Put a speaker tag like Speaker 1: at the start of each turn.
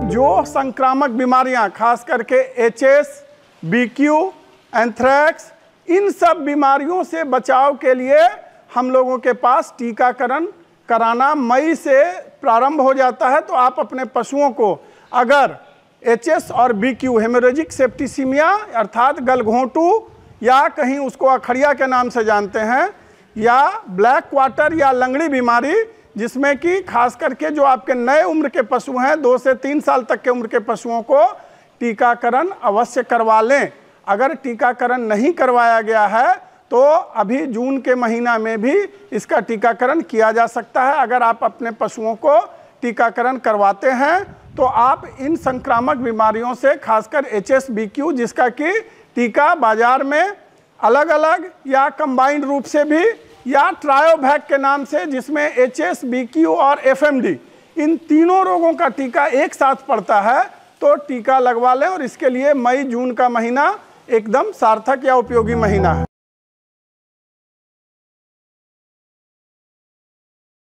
Speaker 1: जो संक्रामक बीमारियां खास करके H S B Q anthrax इन सब बीमारियों से बचाव के लिए हम लोगों के पास टीकाकरण कराना मई से प्रारंभ हो जाता है तो आप अपने पशुओं को अगर एच एस और बी क्यू हेमोरेजिक सेप्टिसिमिया अर्थात गलघोंटू या कहीं उसको अखड़िया के नाम से जानते हैं या ब्लैक क्वार्टर या लंगड़ी बीमारी जिसमें कि खास करके जो आपके नए उम्र के पशु हैं दो से तीन साल तक के उम्र के पशुओं को टीकाकरण अवश्य करवा लें अगर टीकाकरण नहीं करवाया गया है तो अभी जून के महीना में भी इसका टीकाकरण किया जा सकता है अगर आप अपने पशुओं को टीकाकरण करवाते हैं तो आप इन संक्रामक बीमारियों से खासकर एच जिसका कि टीका बाजार में अलग अलग या कंबाइंड रूप से भी या ट्रायोभैक के नाम से जिसमें एच एस बी क्यू और एफ एम डी इन तीनों रोगों का टीका एक साथ पड़ता है तो टीका लगवा लें और इसके लिए मई जून का महीना एकदम सार्थक या उपयोगी महीना है